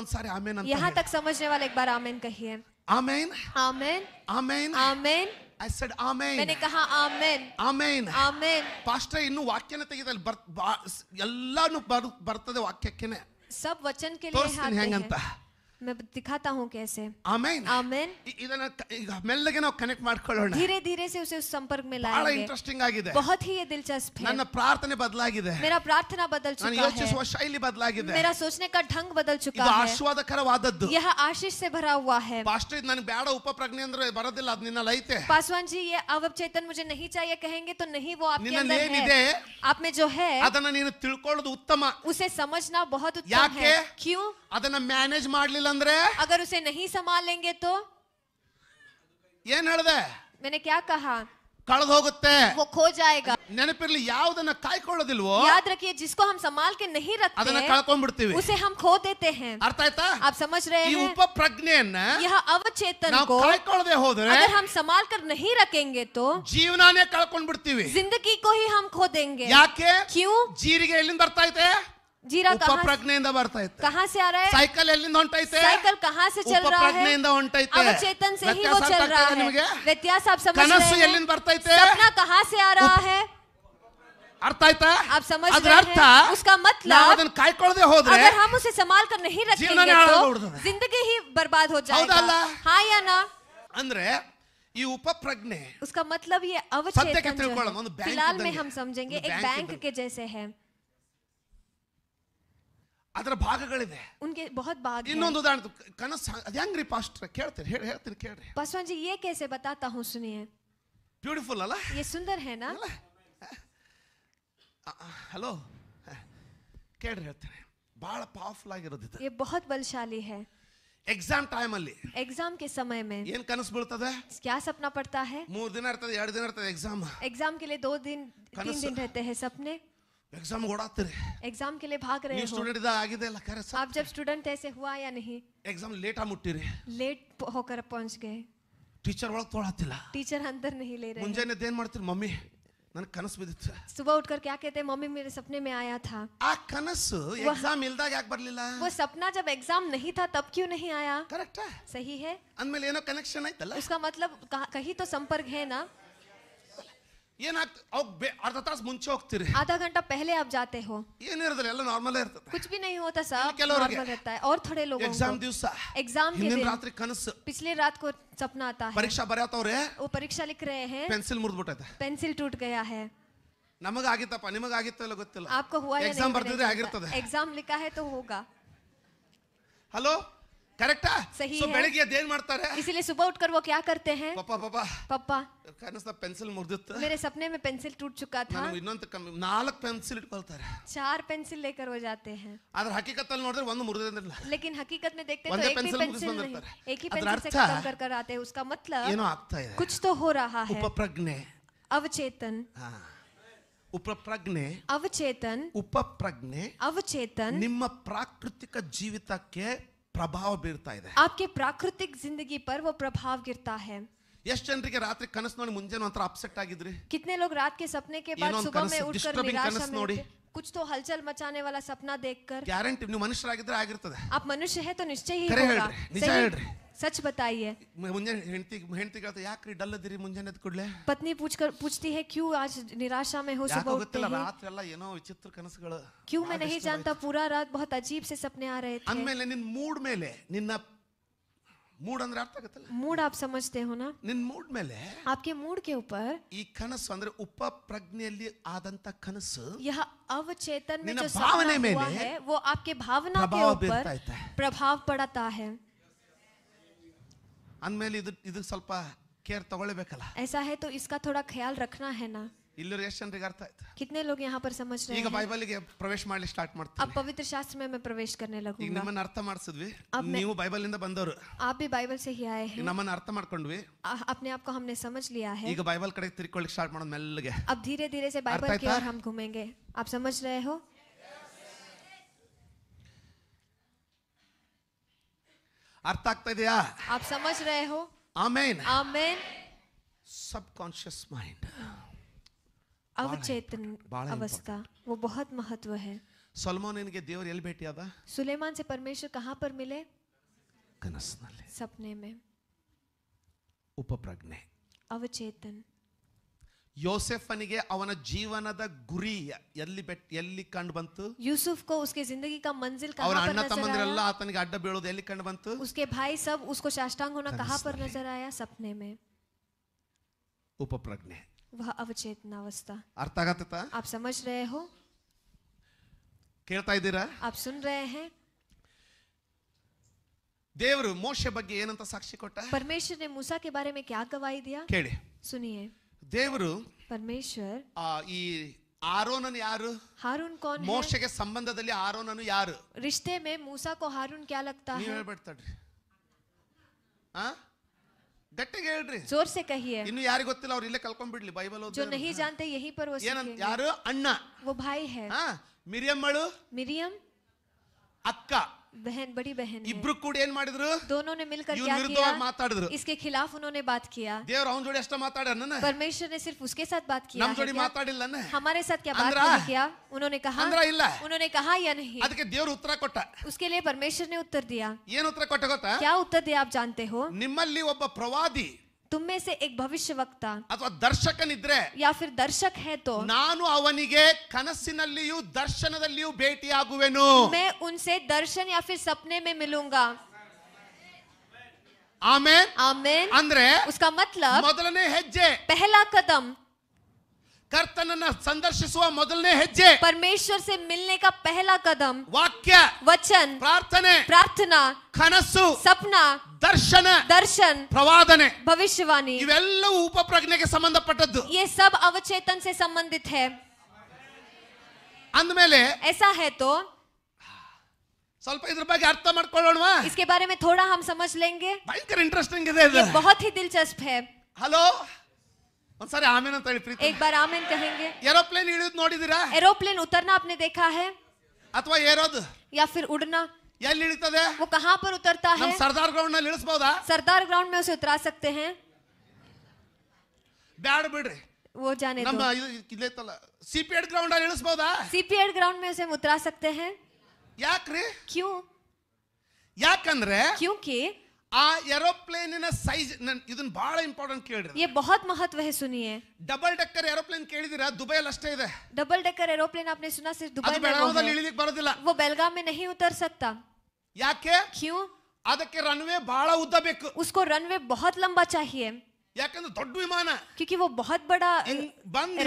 बहुत सारे आमेन यहाँ तक समझने वाले एक बार आमेन कहिए आमेन आमेन आमेन आमेन I said amen. मैंने कहा amen. Amen. Amen. Pastor इन्हों वाक्य ने तेरे दल बर बा यल्ला नू बर बरते दे वाक्य किने सब वचन के लिए हाथ दे तोर्स मैं दिखाता हूँ कैसे आमेन आमेन इधर कनेक्ट मार्क धीरे धीरे से उसे उस संपर्क में लाएंगे इंटरेस्टिंग आगे बहुत ही दिलचस्प प्रार्थने बदला मेरा प्रार्थना बदल चुका है शैली बदला मेरा सोचने का ढंग बदल चुका है यह आशीष से भरा हुआ है पासवान जी ये अब चेतन मुझे नहीं चाहिए कहेंगे तो नहीं वो आपके अंदर है आप में जो है अदना उत्तम उसे समझना बहुत उत्तम है क्यों अदना मैनेज मार लेला ಅಂದ್ರೆ अगर उसे नहीं संभाल लेंगे ಏನ್ ಹೇಳ್ದೆ मैंने ಕ್ಯಾ कहा ಕಳೆದು ಹೋಗುತ್ತೆ ನೆನಪಿರ್ಲಿ ಯಾವ್ದನ್ನ ಕಾಯ್ಕೊಳ್ಳೋದಿಲ್ವೋ ಯಾದ್ರಕ್ಕೆ जिसको हम संभाल के नहीं रखते ಅದನ್ನ ಕಳ್ಕೊಂಡ್ಬಿಡ್ತೀವಿ उसे हम खो देते हैं ಅರ್ಥ ಆಯ್ತಾ आप समझ रहे ಈ ಉಪ ಪ್ರಜ್ಞೆಯನ್ನ यह अवचेतन ನಾವು ಕಾಯ್ಕೊಳ್ಳದೆ ಹೋದ್ರೆ अगर हम संभाल कर नहीं रखेंगे तो ಕಳ್ಕೊಂಡ್ಬಿಡ್ತೀವಿ जिंदगी को ही हम खो देंगे ಯಾಕೆ क्यों ಜೀರಿಗೆ ಎಲ್ಲಿಂದ ಬರ್ತಾ ಐತೆ जीरा कहा बरता है कहाँ से आ रहा है साइकिल साइकिल कहाँ से चल रहा है चेतन से ही वो चल रहा है सपना कहाँ से आ रहा है अर्थ आयता आप समझ रहे हैं था उसका मतलब अगर हम उसे संभाल कर नहीं रखेंगे तो जिंदगी ही बर्बाद हो जाएगा हाँ या ना अंदर ये उप उसका मतलब ये अवचेतन फिलहाल में हम समझेंगे एक बैंक के जैसे है ಅದರ ಭಾಗಗಳಿವೆ उनके बहुत भाग हैं। ಇನ್ನೊಂದು ಉದಾಹರಣೆ ಕನಸು ಅದು ಹೆಂಗ್ರಿ ಪಾಸ್ಟ್ರೆ ಕೇಳ್ತೀರಿ ಹೇಳಿ ಹೇಳ್ತೀನಿ ಕೇಳ್ರಿ पासवान जी ये कैसे बताता हूँ सुनिए ಬ್ಯೂಟಿಫುಲ್ ಅಲ್ಲ ये सुंदर है ना ಹಲೋ ಕೇಳ್ರಿ ಹೇಳ್ತೀನಿ ಬಹಳ ಪವರ್ಫುಲ್ ಆಗಿರೋದು ಇದು ये बहुत बलशाली है ಎಕ್ಸಾಮ್ ಟೈಮ್ ಅಲ್ಲಿ एग्जाम के समय में ಏನ್ ಕನಸು ಬೀಳ್ತದೆ क्या सपना पड़ता है ಮೂರ್ ದಿನ ಇರ್ತದೆ ಎರಡು ದಿನ ಇರ್ತದೆ ಎಕ್ಸಾಮ್ एग्जाम के लिए दो दिन तीन कनस- दिन रहते हैं सपने ಎಕ್ಸಾಮ್ ಓಡಾತ್ರಿ के लिए भाग रहे हो स्टूडेंट आप जब स्टूडेंट ऐसे हुआ या नहीं एग्जाम लेट आ ಮುಟ್ಟಿರಿ लेट होकर पहुंच गए ಟೀಚರ್ ಒಳಗೆ ತೊಳತ್ತಿಲ್ಲ अंदर नहीं ले रहे ಮುಂಜಾನೆ देन मारती मम्मी ನನ್ನ सुबह उठकर क्या कहते हैं मम्मी मेरे सपने में आया था कनस ಕನಸು ಎಕ್ಸಾಮ್ वो सपना जब एग्जाम नहीं था तब क्यों नहीं आया है सही है ಅಂದಮೇಲೆ उसका मतलब कहीं तो संपर्क है ना ये आधा घंटा पहले आप जाते हो नॉर्मल कुछ भी नहीं होता सब रहता है और थोड़े लोगों एग्जाम एग्जाम रात्रि पिछले रात को सपना आता है परीक्षा बर्याता हो रहे वो परीक्षा लिख रहे हैं पेंसिल मुर्द बोटा पेंसिल टूट गया है नमक आगे तो पानी आगे तो आपको हुआ एग्जाम लिखा है तो होगा हेलो करेक्टा सो ಬೆಳಗೆಯದ ಏನು ಮಾಡ್ತಾರೆ ಇಸಲಿ ಸುಪರ್ಟ್ ಕರ್ವೋ ಕ್ಯಾ ಕರ್ತೆ ಹೇ ಪಪ್ಪ ಪಪ್ಪ ಪಪ್ಪ ಕನ್ನಸ್ತಾ ಪೆನ್ಸಿಲ್ ಮುರದಿತ್ತು میرے سپنے میں پنسل ٹوٹ چکا تھا ನಾನು ಇನ್ನಂತ ನಾಲ್ಕು ಪೆನ್ಸಿಲ್ ಇಟ್ಟುಕೊಳ್ತಾರೆ چار ಪೆನ್ಸಿಲ್ لے کر ಹೋಗ جاتے ہیں ಆದರ حقیقت ಅಲ್ಲಿ ನೋಡ್ರೆ ಒಂದು ಮುರದಿಲ್ಲ لیکن حقیقت میں دیکھتے تو ایک ಪೆನ್ಸಿಲ್ ಮುರದ ಒಂದು ಪೆನ್ಸಿಲ್ ಏಕಿ ಪೆನ್ಸಿಲ್ ಸಕ್ಕಾಪ ಕರ್ ಕರ್ आते उसका मतलब ಯೂ ನೋ ಆಗ್ತಿದೆ کچھ تو ہو رہا ہے ಉಪಪ್ರಜ್ಞೆ अवचेतन ಹ ಉಪಪ್ರಜ್ಞೆ अवचेतन ಉಪಪ್ರಜ್ಞೆ अवचेतन ನಿಮ್ಮ ಪ್ರಾಕೃತಿಕ ಜೀವಿತಕ್ಕೆ ಪ್ರಭಾವ ಬೀರ್ತಾ ಇದೆ आपके प्राकृतिक जिंदगी पर वो प्रभाव गिरता है ಎಷ್ಟು ಜನರಿಗೆ ರಾತ್ರಿ ಕನಸು ನೋಡಿ ಮುಂಜಾನೆ ಒಂಥರ ಅಪ್ಸೆಟ್ ಆಗಿದ್ರಿ कितने लोग रात के सपने के ಏನೋ बाद ಒಂದ್ सुबह में ಕನಸು, उठकर disturbing निराशा ಕನಸು में ನೋಡಿ। उठते- कुछ तो हलचल मचाने वाला सपना देखकर ಗ್ಯಾರಂಟಿ ನೀವು ಮನುಷ್ಯರಾಗಿದ್ರೆ ಆಗಿರ್ತದೆ आप मनुष्य है तो निश्चय ही ಕರೆ होगा ಹೇಳ್ರಿ ನಿಜ सही ಹೇಳ್ರಿ सच बताइए पत्नी पूछ कर पूछती है क्यों आज निराशा में हो सकता क्यों मैं, नहीं जानता पूरा रात बहुत अजीब से सपने आ रहे थे मूड मेले निन्ना मूड अंदर अर्थ आगत मूड आप समझते हो ना निन् मूड मेले आपके मूड के ऊपर कनस अंदर उप प्रज्ञली आदंत खनस यह अवचेतन में जो भावने में है वो आपके भावना के ऊपर प्रभाव पड़ता है ಅಂದ್ಮೇಲೆ ಇದು ಇದು ಸ್ವಲ್ಪ ಕೇರ್ ತಗೊಳ್ಳಬೇಕಲ್ಲ ಐಸಾಹೇ ತೋ ಇಸ್ಕಾ ಥೋಡಾ ಖयाल رکھنا ಹೈ ನಾ ಇಲ್ಲ ರೇಷನ್ರಿಗ ಅರ್ಥ ಆಯ್ತಾ ಕಿತ್ನೆ ಲೋಗ್ ಯಹಾ ಪರ್ ಸಮಜ್ ರಹೇ ಇಗ ಬೈಬಲ್ ಲಿಗೆ ಪ್ರವೇಶ ಮಾಡ್ಲಿ ಸ್ಟಾರ್ಟ್ ಮಾಡ್ತೀವಿ ಆ ಪವಿತ್ರ ಶಾಸ್ತ್ರ ಮೇ ಮ ಪ್ರವೇಶ ಕರ್ನೆ ಲಗ್ಗುನಾ ನೀ ನಿಮ್ಮನ್ ಅರ್ಥ ಮಾಡ್ಸಿದ್ವಿ ನೀمو ಬೈಬಲ್ ಇಂದ ಬಂದವರು ಆಪ್ ಬಿ ಬೈಬಲ್ ಸೇ ಹಿ ಆಯೇ ಹ ನೀ ನಮ್ಮನ್ ಅರ್ಥ ಮಾಡ್ಕೊಂಡ್ವಿ ಆ ಅಪ್ನೆ ಆಪ್ಕೋ ಹಮ್ನೆ ಸಮಜ್ ಲಿಯಾ ಹ ಇಗ ಬೈಬಲ್ ಕರೆಕ್ ತರೀಕೊಳಿ ಸ್ಟಾರ್ಟ್ ಮಾಡೋದ ಮಲ್ಲಗೆ ಆ ધીರೆ ધીರೆ ಸೇ ಬೈಬಲ್ ಕೇರ್ ಹಮ್ ಗುಮೇಂಗೇ ಆಪ್ ಸಮಜ್ ರಹೇ ಹೋ ಅರ್ಥ ಆಗ್ತಾ आप समझ रहे हो आमेन आमेन ಸಬ್ ಕಾನ್ಶಿಯಸ್ अवचेतन अवस्था वो बहुत महत्व है देवर ದೇವರು ಎಲ್ಲಿ था सुलेमान से परमेश्वर कहाँ पर मिले ಕನಸಿನಲ್ಲಿ सपने में ಉಪಪ್ರಜ್ಞೆ अवचेतन योसेफन जीवन गुरी कंड यूसुफ को उसके जिंदगी का मंजिल अड्ड बीड़ो उसके भाई सब उसको शाष्टांग होना कहा पर नजर आया सपने में उपप्रज्ञ वह अवचेतनावस्था अर्थ आगत आप समझ रहे हो कहता आप सुन रहे हैं देवर मोशे बेन साक्षी परमेश्वर ने मूसा के बारे में क्या गवाही दिया सुनिए ದೇವರು ಪರಮೇಶ್ವರ್ ಈ ಆರೋನನ್ ಯಾರು ಹಾರೂನ್ ಕೌನ್ ಮೋಶೆಗೆ ಸಂಬಂಧದಲ್ಲಿ ಆರೋನನು ಯಾರು ರಿಶ್ತೆ ಮೇ ಮೂಸಾ ಕೋ ಹಾರೂನ್ ಕ್ಯಾ ಲಗ್ತಾ ಹೈ ಹೇಳ್ಬಿಡ್ತಾಡ್ರಿ ಆ ಗಟ್ಟಿಗೆ ಹೇಳ್ರಿ ಜೋರ್ ಸೆ ಕಹಿಯೆ ಇನ್ನು ಯಾರಿಗೆ ಗೊತ್ತಿಲ್ಲ ಅವ್ರು ಇಲ್ಲೇ ಕಲ್ಕೊಂಡ್ ಬಿಡ್ಲಿ ಬೈಬಲ್ ಜೋ ನಹಿ ಜಾನ್ತೆ ಯಹಿ ಪರ್ ವೋ ಏನ ಯಾರು ಅಣ್ಣ ವೋ ಭಾಯಿ ಹೈ ಹಾ ಮಳು ಮಿರಿಯಂ ಅಕ್ಕ बहन बड़ी बहन ಇಬ್ರು ಕೂಡ ಏನ್ ಮಾಡಿದ್ರು दोनों इसके खिलाफ उन्होंने बात किया ದೇವರ ಅವನ ಜೋಡಿ ಅಷ್ಟ परमेश्वर ने सिर्फ उसके साथ बात किया ನಮ್ಮ ಜೋಡಿ ಮಾತಾಡಿಲ್ಲ हमारे साथ क्या बात किया उन्होंने कहा ಇಲ್ಲ उन्होंने कहा या नहीं उसके लिए परमेश्वर ने उत्तर दिया ಏನು ಉತ್ತರ ಕೊಟ್ಟ क्या उत्तर दिया आप जानते हो ನಿಮ್ಮಲ್ಲಿ ಒಬ್ಬ प्रवादी तुम में से एक भविष्य वक्ता अथवा दर्शक या फिर दर्शक है तो नानुनिगे कनस दर्शन भेटी आगे मैं उनसे दर्शन या फिर सपने में मिलूंगा आमेन आमेन अंद्रे उसका मतलब मोदलनेज्जे पहला कदम कर्तन संदर्शिस मोदलनेज्जे परमेश्वर से मिलने का पहला कदम वाक्य वचन प्रार्थने प्रार्थना खनसु सपना ದರ್ಶನ ದರ್ಶನ ಪ್ರವಾದನೆ ಭವಿಷ್ಯವಾಣಿ ಇವೆಲ್ಲವೂ ಉಪಪ್ರಜ್ಞೆಗೆ ಸಂಬಂಧಪಟ್ಟದ್ದು ये सब अवचेतन से संबंधित है ಅಂದಮೇಲೆ ऐसा है तो ಸ್ವಲ್ಪ ಇದ್ರ ಬಗ್ಗೆ ಅರ್ಥ ಮಾಡ್ಕೊಳ್ಳೋಣವಾ इसके बारे में थोड़ा हम समझ लेंगे ಭಯಂಕರ ಇಂಟ್ರೆಸ್ಟಿಂಗ್ ಇದೆ ಇದು ये बहुत ही दिलचस्प है ಹಲೋ ಒಂದ್ಸಾರಿ ಆಮೇನ್ ಅಂತ ಹೇಳಿ ಪ್ರೀತಿ एक बार आमेन कहेंगे ಏರೋಪ್ಲೇನ್ ಇಳಿದ್ ನೋಡಿದಿರಾ एरोप्लेन उतरना आपने देखा है ಅಥವಾ ಏರೋದು या फिर उड़ना ಎಲ್ಲಿ ಇಳಿತದೆ वो कहाँ पर ನಮ್ಮ ಸರ್ದಾರ್ ಗ್ರೌಂಡ್ ನಲ್ಲಿ ಇಳಿಸಬಹುದಾ ಸರ್ದಾರ್ ಗ್ರೌಂಡ್ ಮೇ उसे उतरा सकते ಬ್ಯಾಡ ಬಿಡ್ರಿ ಓ जाने ನಮ್ಮ दो ಇದು ಸಿಪಿಎಡ್ ಗ್ರೌಂಡ್ ಅಲ್ಲಿ ಇಳಿಸಬಹುದಾ ಸಿಪಿಎಡ್ ಗ್ರೌಂಡ್ ಮೇ उसे हम उतरा ಯಾಕ್ರಿ क्यों ಯಾಕಂದ್ರೆ क्योंकि ಆ ಏರೋಪ್ಲೇನ್ ಇನ ಸೈಜ್ ಇದನ್ ಬಹಳ ಇಂಪಾರ್ಟೆಂಟ್ ಕೇಳಿರಿ. ಈ ಬಹಳ ಮಹತ್ವ ہے सुनिए. ಡಬಲ್ ಡೆಕ್ಕರ್ ಏರೋಪ್ಲೇನ್ ಕೇಳಿದಿರಾ ದುಬೈಯಲ್ಲಿ ಅಷ್ಟೇ ಇದೆ. ಡಬಲ್ ಡೆಕ್ಕರ್ ಏರೋಪ್ಲೇನ್ आपने सुना सिर्फ ದುಬೈಯಲ್ಲಿ. ಅಷ್ಟೇ ಮೇಡಂ ಅಲ್ಲಿ ಇಳಿದಕ್ಕೆ ಬರೋದಿಲ್ಲ. वो बेलगाम में नहीं उतर सकता. ಯಾಕೆ? کیوں? ಅದಕ್ಕೆ ರನ್ವೇ ಬಹಳ ಉದ್ದ ಬೇಕು. उसको रनवे बहुत लंबा चाहिए. ಯಾಕಂದ್ರೆ क्योंकि वो बहुत बड़ा बंद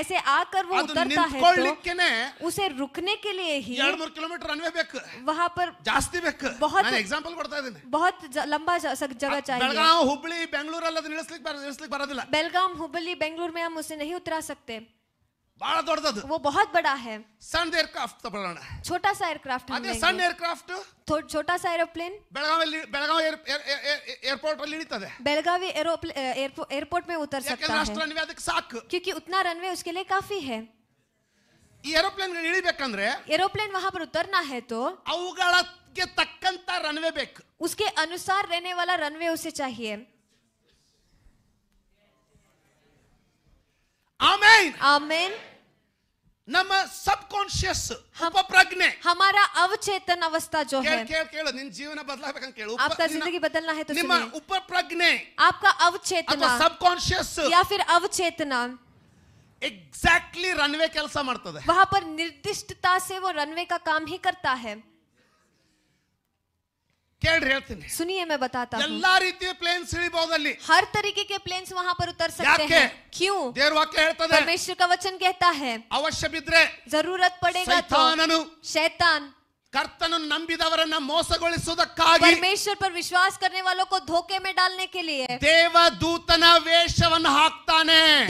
ऐसे आकर वो उतरता है तो उसे रुकने के लिए ही किलोमीटर वहाँ पर जास्ती ಬೇಕು बहुत एग्जांपल ಕೊಡ್ತಾ है बहुत लंबा जगह चाहिए बेलगाम हुबली बेंगलुरु बेलगाम हुबली बेंगलुरु में हम उसे नहीं उतरा सकते ಬಾಳ ತೋರ್ತದು ಮೊಬಹತ್ ಬಡಾ ಹೈ ಸನ್ ಏರ್ಕ್ರಾಫ್ಟ್ ತಬಲನಾ ಚೋಟಾ ಸೈರ್ ಕ್ರಾಫ್ಟ್ ಅದೆ ಸನ್ ಏರ್ಕ್ರಾಫ್ಟ್ ಚೋಟಾ ಸೈರ್ aeroplane Belagavi Belagavi air airport ಅಲ್ಲಿ ಇಳೀತದೆ ಬೆಳಗಾವಿ ಏರೋಪ್ಲೇನ್ ಏರ್ಪೋರ್ಟ್ ಮೇ ಉತರಸಕ್ತಾ ಕ್ಯಕ್ಯೂತ್ ಉತ್ನಾ ರನ್ವೇ ಉಸ್ಕೇ ಲಿಯೇ ಕಾಫಿ ಹೈ ಈ ಏರೋಪ್ಲೇನ್ ಗೇ ಇಳೀಬೇಕಂದ್ರೆ ಏರೋಪ್ಲೇನ್ ವಹಾ ಬರುತರನಾ ಹೈ ತೋ ಔಗಲಕ್ಕೆ ತಕಂತ ರನ್ವೇ ಬೇಕ ಉಸ್ಕೇ ಅನುಸಾರ್ ರಹನೆ ವಾಲ ರನ್ವೇ ಉಸೇ ಚಾಹಿಯೇ ಆಮೇನ್ ಆಮೇನ್ नम सबकॉन्शियस ಕಾನ್ಶಿಯಸ್ हमारा अवचेतन अवस्था जो है ಕೇಳು ಕೇಳು आपका जिंदगी बदलना है तो ऊपर ಉಪಪ್ರಜ್ಞೆ आपका अवचेतन सबकॉन्शियस या फिर अवचेतना एग्जैक्टली रनवे मरता है वहां पर निर्दिष्टता से वो रनवे का काम ही करता है કેન રી હેલ્ટિને સુનીયે મે બતાતા હુ યલા રીતી પ્લેન સિરીબોદલી હર તરીકે કે પ્લેનસ વહા પર ઉતર સકતે હે ક્યું ધેર વાકે હેલ્ટતે પરમેશુકા વચન કહેતા હે અવશ્ય બિદ્રે જરૂરત પડેગા તો શૈતાનન શૈતાન कर्तन नंबर मोसगोलेश्वर पर विश्वास करने वालों को धोखे में डालने के लिए देव दूत वेशवन हाकता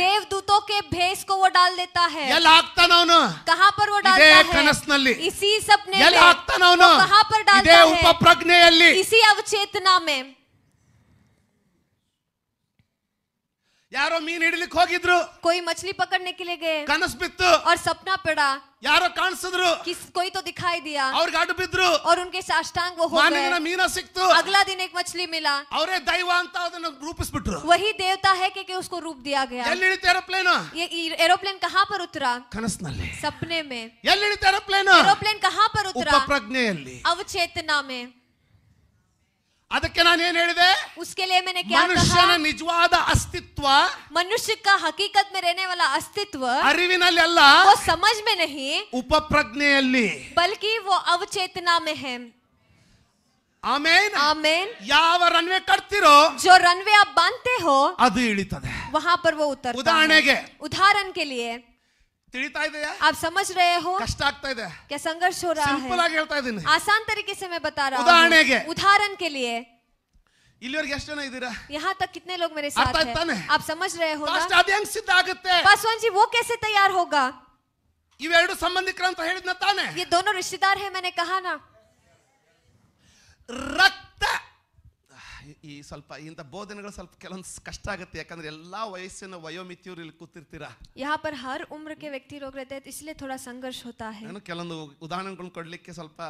देव दूतों के भेस को वो डाल देता है कहा पर वो डाल इसी सपने कहाँ पर डाल उप प्रज्ञ इसी अवचेतना में ಯಾರೋ ಮೀನ ಕನಸ್ ಬಿತ್ತು ಅವ್ರ ಸಪನಾ ಪೇಡ ಯಾರೋ ಉನ್ಗೆ ಸಾಷ್ಟಾಂಗ ಮೀನ ಸಿಕ್ತು ಅಗ್ಲ ದಿನ ರೂಪಿಸು ಏರೋಪ್ಲೇನ್ ರೂಪಾಯಿತ ಏರೋಪ್ಲೇನ ಉತ್ತರ ಏರೋಪ್ಲೇನ್ ಏರೋಪ್ಲೇನ್ ಏರೋಪ್ಲೇ ಆ ಉತ್ತರ ಪ್ರಜ್ಞೆಯಲ್ಲಿ ಅತನಾ ಮೇ ಅದಕ್ಕೆ ನಾನು ಏನ್ ಹೇಳಿದೆ ಮನುಷ್ಯನ ನಿಜವಾದ ಅಸ್ತಿತ್ವ ಮನುಷ್ಯಕ್ಕ ಹಕೀಕತ್ ಮೇಲೆ ಅಸ್ತಿತ್ವ ಅರಿವಿನಲ್ಲಿ ಅಲ್ಲ ಸಮಜ್ ಮೇ ನಹಿ ಉಪಪ್ರಜ್ಞೆಯಲ್ಲಿ ಬಲ್ಕಿ ಓ ಅವಚೇತನ ಮೆಹೆಮ್ ಆಮೇನ್ ಆಮೇನ್ ಯಾವ ರನ್ವೆ ಕಟ್ತಿರೋ ಜೋ ರನ್ವೆ ಬಾಂತೆ ಹೋ ಅದು ಇಳಿತದೆ ವಹಾಪರ್ವ ಉತ್ತರ ಉದಾಹರಣೆಗೆ ಉದಾಹರಣೆ ತಿಳಿದಾಯಿತಾ ಯಾ ಆಪ್ ಸಮಜ್ ರಹೇ ಹೋ ಕಷ್ಟ ಆಗ್ತಾ ಇದೆ ಕೆ ಸಂಘರ್ಷ ಓ ರಾಯ್ ಸಿಂಪಲ್ ಆಗಿ ಹೇಳ್ತಾಯ್ದಿನಿ ಆಸಾಂತ ರೀತಿ ಸೇಮೆ ಬತಾರಾ ಉದಾಹರಣೆಗೆ ಉದಾಹರಣೆ ಕೆ ಲಿಯೇ ಇಲ್ಲಿವರಿಗೆ ಎಷ್ಟುನೋ ಇದಿರಾ ಯಹಾ ತ ಕಿತನೆ ಲೋಗ್ ಮೇರೆ ಸಾಥೆ ಆಪ್ ಸಮಜ್ ರಹೇ ಹೋ ಕಷ್ಟ ಆಗ್ತಾ ದೆಂಗ್ ಸಿದ್ದ ಆಗತ್ತೆ ಬಸವನ್ಜಿ ಓ کیسے ತಯಾರ್ ಹೋಗಾ ಇವೆರಡು ಸಂಬಂಧಿಕರ ಅಂತ ಹೇಳಿದನ ತಾನೆ ಈ ಇಬ್ಬರು ಸಂಬಂಧಿ 達 ಹೈ ಮೈನೆ ಕಹಾ ನಾ ರಕ್ ಈ ಸ್ವಲ್ಪ ಇಂತ ಬೋಧನೆಗಳು ಸ್ವಲ್ಪ ಕೆಲವೊಂದು ಕಷ್ಟ ಆಗುತ್ತೆ ಯಾಕಂದ್ರೆ ಎಲ್ಲಾ ವಯಸ್ಸಿನ ವಯೋಮಿತಿಯವರು ಇಲ್ಲಿ ಕೂತಿರ್ತೀರಾ यहाँ ಹರ್ ಉಮ್ರಕ್ಕೆ ವ್ಯಕ್ತಿ ರೋಗ व्यक्ति लोग रहते हैं ಸಂಘರ್ಷ ನಾನು ಕೆಲವೊಂದು ಉದಾಹರಣೆಗಳನ್ನ ಕೊಡ್ಲಿಕ್ಕೆ ಸ್ವಲ್ಪ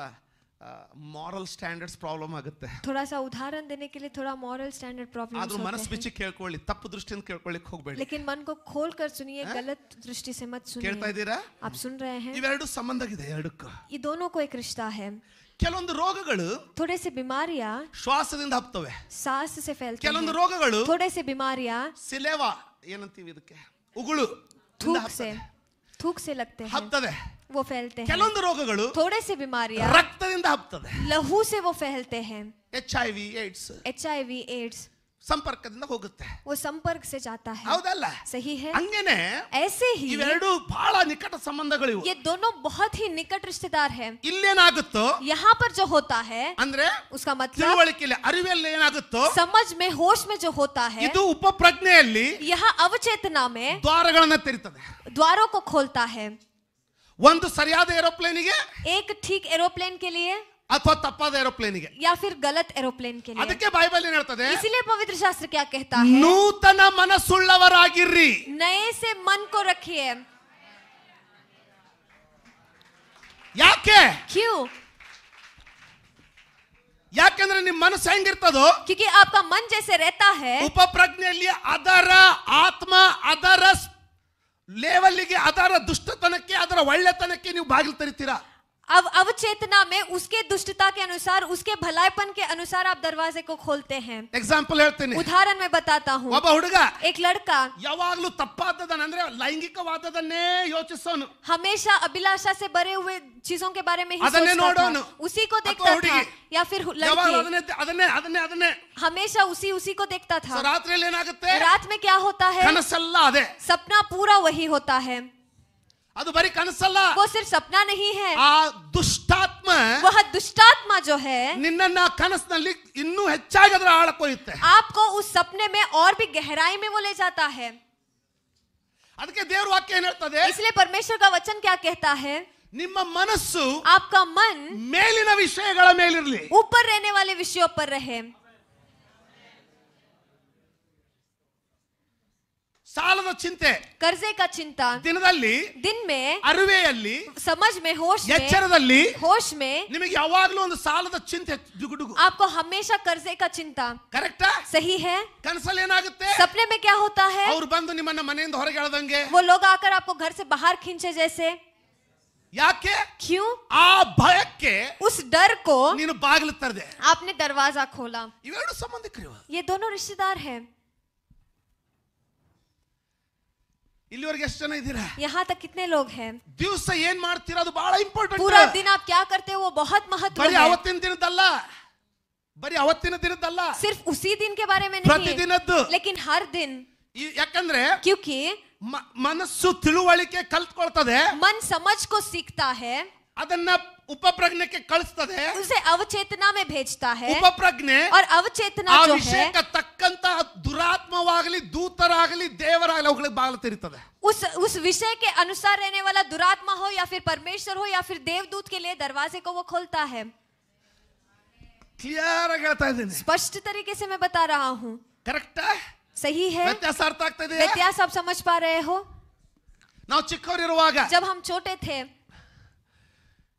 ಮಾರಲ್ ಸ್ಟ್ಯಾಂಡರ್ಡ್ಸ್ ಪ್ರಾಬ್ಲಮ್ ಆಗುತ್ತೆ थोड़ा ಸಾ ಉದಾಹರಣ देने के लिए थोड़ा मॉरल ಪ್ರಾಬ್ಲಮ್ ಆದ್ರೂ प्रॉब्लम ಬಿಚ್ಚಿ ಕೇಳ್ಕೊಳ್ಳಿ ತಪ್ಪು ದೃಷ್ಟಿಯಿಂದ ಹೋಗಬೇಡಿ ಲೇಕಿನ್ ಮನ್ ಕೋ ಖೋಲ್ ಕರ್ ಸುನಿಯೇ ಗಲತ್ ದೃಷ್ಟಿ ಸೇ ಮತ್ ಸುನಿಯೇ ಕೇಳ್ತಾ ಇದೀರಾ ಇದ್ದೀರಾ ಸುನ್ ರಹೇ रहे ಇವೆರಡು ಸಂಬಂಧ ಇದೆ ಎರಡಕ್ಕೂ ಈ ದೋನೋ ಕೋ ಏಕ್ रिश्ता ಹೈ ಕೆಲವೊಂದು ರೋಗಗಳು थोड़े ಬಿಮಾರಿಯ ಶ್ವಾಸದಿಂದ ಹಪ್ತವೆ सांस ಕೆಲವೊಂದು ರೋಗಗಳು थोड़े से बीमारियां ಏನಂತೀವಿ ಇದಕ್ಕೆ ಉಗುಳು ಥೂಕ್ಸೆ ಥೂಕ್ಸೆ ಲಗ್ತೆ लगते हैं ಕೆಲವೊಂದು ರೋಗಗಳು थोड़े ಬಿಮಾರಿಯ ರಕ್ತದಿಂದ ಹಪ್ತವೆ ಲಹೂ ಸೆ वो फैलते हैं ಎಚ್ ಐ ವಿ ಏಡ್ಸ್ ಸಂಪರ್ಕದಿಂದ ಹೋಗುತ್ತೆ وہ સંપર્ક سے جاتا ہے ಹೌದಲ್ಲ ಸರಿ ہے ಅнгನೆ ایسے ಹೀ ಇವೆರಡು ಬಹಳ निकट ಸಂಬಂಧಗಳು ಇವು یہ دونوں بہت ہی निकट रिश्तेदार हैं ಇಲ್ಲಿ ಏನಾಗುತ್ತೆ یہاں پر جو ہوتا ہے ಅಂದ್ರೆ uska matlab ಕಿವಳಕ್ಕೆ ಅರಿವೆಲ್ಲ ಏನಾಗುತ್ತೆ samajh mein hosh mein jo hota hai ಇದು ಉಪಪ್ರಜ್ಞೆಯ ಅಲ್ಲಿ ಯಹಾ ಅವಚೇತನame ದ್ವಾರಗಳನ್ನು ತೆರೆಯುತ್ತದೆ ದ್ವಾರೋಕ ಕ کھولತಾ ہے ಒಂದು ಸರಿಯಾದ ಏರೋಪ್ಲೇನಿಗೆ ایک ٹھیک ಏರೋಪ್ಲೇನ್ کے لیے ಅಥವಾ ತಪ್ಪಾದ ಏರೋಪ್ಲೇನ್ಗೆ ಯಾಫಿರ್ ಗಲತ್ ಗಲತ್ ಏರೋಪ್ಲೇನ್ ಕೆ ಅದಕ್ಕೆ ಬೈಬಲ್ ಏನ್ ಹೇಳ್ತದೆ ಇಸಿಲೇ ಪವಿತ್ರ ಶಾಸ್ತ್ರಕ್ಕೆ ಯಾಕೆ ನೂತನ ಮನಸ್ಸುಳ್ಳವರಾಗಿರ್ರಿ नए से मन को रखिए ಯಾಕೆ ಕ್ಯೂ ಯಾಕಂದ್ರೆ ನಿಮ್ ಮನಸ್ಸು ಹೆಂಗಿರ್ತದೋ ಕಿಕಿ आपका मन जैसे रहता है ಉಪಪ್ರಜ್ಞೆಯಲ್ಲಿ ಅದರ ಆತ್ಮ ಅದರ ಲೇವಲ್ಲಿಗೆ ಅದರ ದುಷ್ಟತನಕ್ಕೆ ಅದರ ಒಳ್ಳೆತನಕ್ಕೆ ನೀವು ಬಾಗಿಲು ತರಿತೀರಾ अब अवचेतना में उसके दुष्टता के अनुसार उसके भलाईपन के अनुसार आप दरवाजे को खोलते हैं एग्जाम्पल उदाहरण में बताता हूँ एक लड़का यू ತಪ್ಪಾದದನ್ನ हमेशा अभिलाषा से भरे हुए चीजों के बारे में ही उसी को देखता था या फिर हमेशा उसी उसी को देखता था ರಾತ್ರಿ लेना रात में क्या होता है सपना पूरा वही होता है ಅದು ಬರೀ ಕನಸಲ್ಲ सपना नहीं है ಆ वह दुष्टात्मा जो है ನಿನ್ನನ್ನ ಆ ಕನಸಿನಲ್ಲಿ ಇನ್ನೂ ಹೆಚ್ಚಾಗಿ ಅದರ ಆಳಕ್ಕೊಯ್ಯುತ್ತೆ आपको उस सपने में और भी गहराई में वो ले जाता है ಅದಕ್ಕೆ ದೇವ್ರ ವಾಕ್ಯ ಏನ್ इसलिए परमेश्वर का वचन क्या कहता है ನಿಮ್ಮ ಮನಸ್ಸು आपका मन ಮೇಲಿನ ವಿಷಯಗಳ ಮೇಲಿರಲಿ ऊपर रहने वाले विषयों पर रहे சாலದ ಚಿಂತೆ कर्जे का चिंता ದಿನದಲ್ಲಿ ದಿನಮೇ ಅರುವೆಯಲ್ಲಿ ಸಮಜ್ ಮೇ 호ஷ் ಮೇ लेक्चरದಲ್ಲಿ 호ஷ் ಮೇ ನಿಮಗೆ ಯಾವಾಗಲೂ ಒಂದು ಸಾಲದ ಚಿಂತೆ ಗುಡುಗು आपको हमेशा कर्जे का चिंता करेक्टा सही है कंसಲ್ ಏನಾಗುತ್ತೆ ಸಪ್ಲೇ ಬೇಕಾ ہوتا ہے اور بند ನಿಮ್ಮನ್ನ ಮನೆಯಿಂದ ಹೊರಗೆಳೆದಂಗೆ وہ لوگ आकर आपको घर से बाहर खींचे जैसे ಯಾಕೆ کیوں आप भय के उस डर को ನೀನು باಗ್ಲ ತರ್ದೆ आपने दरवाजा खोला ये दोनों रिश्तेदार हैं ಇಲ್ಲಿವರೆಗೆ ಎಷ್ಟು ಜನ ಇದ್ದೀರಾ ದಿವಸ ಏನ್ ಮಾಡ್ತೀರಾ ಅದು ಬಹಳ ಇಂಪಾರ್ಟೆಂಟ್ ಅವತ್ತಿನ ದಿನದಲ್ಲ ಬರಿ ಅವತ್ತಿನ ದಿನದಲ್ಲ सिर्फ उसी दिन ಯಾಕಂದ್ರೆ ಕ್ಯೂಕಿ ಮನಸ್ಸು ತಿಳುವಳಿಕೆ ಕಲ್ತ್ಕೊಳ್ತದೆ ಮನ್ समझ ಕೋ सीखता है ಅದನ್ನ उपप्रज्ञ के कल्स है उसे अवचेतना में भेजता है उपप्रज्ञ और अवचेतना जो है का तक्कंता दुरात्मा वागली दूतर आगली देवर ದೂತರಾಗಲಿ उगले बाल तेरी तरह उस उस विषय के अनुसार रहने वाला दुरात्मा हो या फिर परमेश्वर हो या फिर देवदूत के लिए दरवाजे को वो खोलता है क्लियर ಆಗಿ है स्पष्ट तरीके से मैं बता रहा हूँ करेक्ट है सही है ವ್ಯತ್ಯಾಸ आप समझ पा रहे हो ना ಚಿಕ್ಕವರಿರುವಾಗ जब हम छोटे थे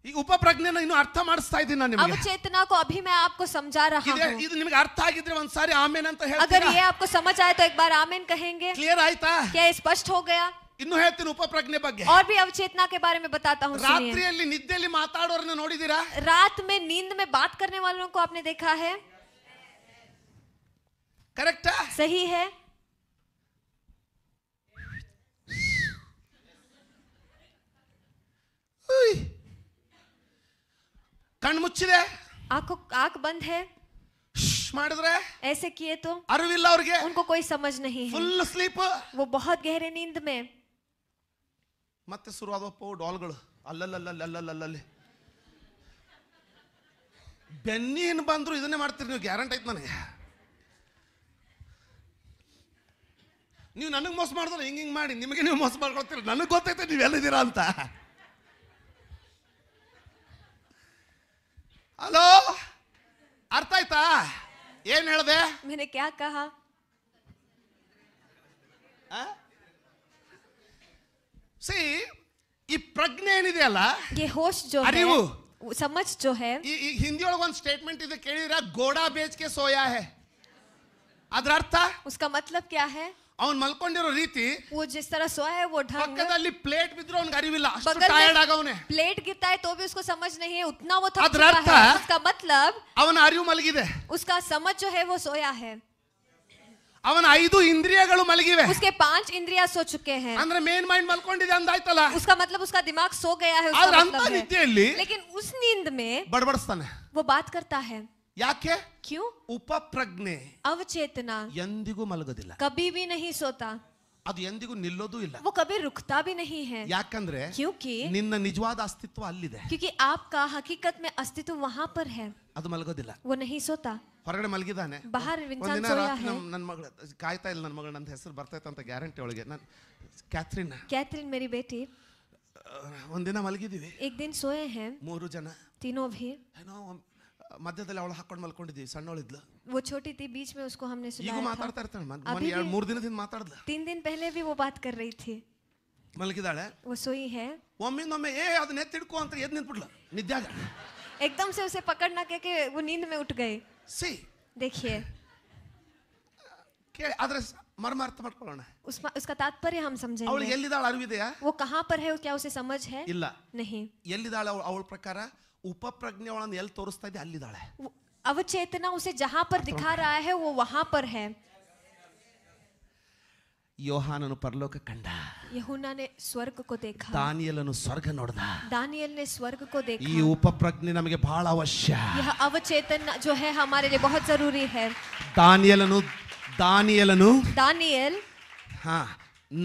ಈ ಉಪಪ್ರಜ್ಞನ ಇನ್ನು ಅರ್ಥ ಮಾಡಿಸ್ತಾ ಇದ್ದೀನಿ ನಾನು ನಿಮಗೆ ಅವಚೇತನକୁ ابھی मैं आपको समझा रहा हूं क्लियर ಇದು ನಿಮಗೆ ಅರ್ಥ ಆಗಿದ್ರೆ ಒಂದ್ ಸಾರಿ ಆಮೆನ್ ಅಂತ ಹೇಳಿ अगर ये आपको समझ आया तो एक बार आमीन कहेंगे क्लियर ಆಯ್ತಾ क्या ಸ್ಪಷ್ಟ हो गया ಇನ್ನು ಹೇತೆ ಉಪಪ್ರಜ್ಞೆ ಬಗ್ಗೆ और भी अवचेतना के बारे में बताता हूं रात्रीಯಲ್ಲಿ ನಿದ್ದೆಲಿ ಮಾತಾಡೋರನ್ನ ನೋಡಿದಿರಾ ರಾತ್ಮೇ नींदमे बात करने वालों को आपने देखा है करेक्टಾ ಸರಿಹೇ ಆಯಿ ಕಣ್ಣು ಮುಚ್ಚಿದೆ आंखों ಮಾಡಿದ್ರೆ ऐसे किए ಅರಿವಿಲ್ಲ ಅವ್ರಿಗೆ उनको कोई समझ नहीं ಫುಲ್ ಸ್ಲೀಪ್ ಬಹುತ್ बहुत गहरे नींद ಮತ್ತೆ ಶುರುವಾದವಪ್ಪ ಡಾಲ್ಗಳು ಅಲ್ಲಲ್ಲಲ್ಲಲ್ಲಲ್ಲಲ್ಲಿ ಬೆನ್ನಿ ಬಂದ್ರು ಇದನ್ನೇ ಮಾಡ್ತೀರಿ ನೀವು ಗ್ಯಾರಂಟಿ ಐತೆ ನನಗೆ ನೀವು ನನಗೆ ಮೋಸ ಮಾಡಿದ್ರೆ ಹಿಂಗಿಂಗ್ ಮಾಡಿ ನಿಮಗೆ ನೀವು ಮೋಸ ಮಾಡ್ಕೊಳ್ತೀರಿ ನನಗೆ ಗೊತ್ತೈತೆ ನೀವು ಎಲ್ಲಿದ್ದೀರಾ ಅಂತ हलो अर्थ आयता ऐन मैंने क्या कहा प्रज्ञ समझ जो है हिंदी स्टेटमेंट गोड़ा बेच के सोया है अदर अर्थ उसका मतलब क्या है ಮಲ್ಕೊಂಡಿರೋ ರೀತಿ ಪಕ್ಕದಲ್ಲಿ ಪ್ಲೇಟ್ ಬಿದ್ರು ಅರಿವಿಲ್ಲ ಟಯರ್ಡ್ ಆಗವನೆ उसका मतलब ಅವನ ಅರಿವು ಮಲಗಿದೆ उसका समझ जो है वो सोया है ಅವನ ಐದು ಇಂದ್ರಿಯಗಳು ಮಲಗಿವೆ उसके पांच इंद्रिया सो चुके हैं ಅಂದ್ರೆ ಮೇನ್ ಮೈಂಡ್ ಮಲ್ಕೊಂಡಿದೆ ಅಂದಾಯ್ತಲ್ಲ उसका मतलब उसका दिमाग सो गया है उसका ಅಂತ मतलब है। ನಿದ್ದೆಯಲ್ಲಿ लेकिन उस नींद में ಬಡಬಡಿಸ್ತಾನೆ वो बात करता है ಯಾಕೆ کیوں ಉಪಪ್ರಜ್ಞೆ अवचेतना ಎಂದಿಗೂ ಮಲಗುವುದಿಲ್ಲ kabhi bhi nahi sota ಅದು ಎಂದಿಗೂ ನಿಲ್ಲೋದಿಲ್ಲ وہ کبھی rukta bhi nahi hai ಯಾಕಂದ್ರೆ کیونکہ ನಿಮ್ಮ ನಿಜವಾದ ಅಸ್ತಿತ್ವ ಅಲ್ಲಿದೆ کیونکہ आपका حقیقت میں ಅಸ್ತಿತ್ವ وہاں پر ہے۔ ಅದು ಮಲಗೋದಿಲ್ಲ وہ نہیں sota ಹೊರಗಡೆ ಮಲಗಿದಾನೆ બહાર ವಂಚನೋಯಾ ಹ್ಮ್ ನನ್ನ ಮಗಳ ಕಾಯತಾ ಇಲ್ಲ ನನ್ನ ಮಗಳ ನನ್ನ ಹೆಸರು ಬರ್ತೈತು ಅಂತ ಗ್ಯಾರಂಟಿ ಒಳಗೆ ಕ್ಯಾಥರೀನ ಕ್ಯಾಥರೀನ್ ಮೇರಿ ಬೆಟಿ ಒಂದೇನ ಮಲಗಿದೀವಿ ایک ದಿನ सोया है મોರುಜನ تینوں بھی and now i am ಮಧ್ಯದಲ್ಲಿ ಅವಳು ಹಾಕೊಂಡು ಮಲ್ಕೊಂಡಿದ್ದೀವಿ ಸಣ್ಣವಳಿದ್ಲು वो छोटी थी बीच में उसको हमने ಈಗೂ सुलाया था ಮಾತಾಡ್ತಾ ಇರ್ತಾಳೆ ಮೊನ್ನೆ ಅಭಿ- ಎರಡು ಮೂರು ದಿನದಿಂದ ಮಾತಾಡ್ದ तीन दिन पहले भी वो बात कर रही थी ಮಲಗಿದಾಳೆ वो सोई है ಒಮ್ಮಿಂದೊಮ್ಮೆ ಏ ಅದನ್ನ ಎತ್ತಿಡ್ಕೊ ಅಂತ ಎದ್ದು ನಿಂತ್ಬಿಡ್ಲ ನಿದ್ಯಾಗ एकदम से उसे पकड़ना कह के वो नींद में उठ गए ಸಿ देखिए ಕೇಳಿ ಆದ್ರೆ ಸ- ಮರ್ಮ ಅರ್ಥ ಮಾಡ್ಕೊಳ್ಳೋಣ उसमें उसका तात्पर्य हम ಅವಳು समझेंगे ಎಲ್ಲಿದ್ದಾಳ ಅರಿವಿದೆಯಾ वो कहाँ पर है क्या उसे समझ है ಇಲ್ಲ नहीं ಎಲ್ಲಿದ್ದಾಳ ಅವಳ ಪ್ರಕಾರ ಉಪಪ್ರಜ್ಞೆ ಒಳಗೆ ಎಲ್ಲಿ ತೋರಿಸ್ತಾ ಇದೆ ಅಲ್ಲಿದ್ದಾಳೆ ಅವಚೇತನ उसे जहां पर दिखा रहा है वो वहां पर है ಯೋಹಾನನು ಪರಲೋಕ ಕಂಡ ಯಹುನಾ ಸ್ವರ್ಗ स्वर्ग को ದಾನಿಯಲನು ಸ್ವರ್ಗ ನೋಡಿದ दानियल ಸ್ವರ್ಗ ಕೋ को ಈ ಉಪಪ್ರಜ್ಞೆ ನಮಗೆ ಬಹಳ ಅವಶ್ಯ ಯಹ ಅವಚೇತನ ಜೋ है हमारे लिए बहुत जरूरी है ದಾನಿಯೇಲನು ಹಾ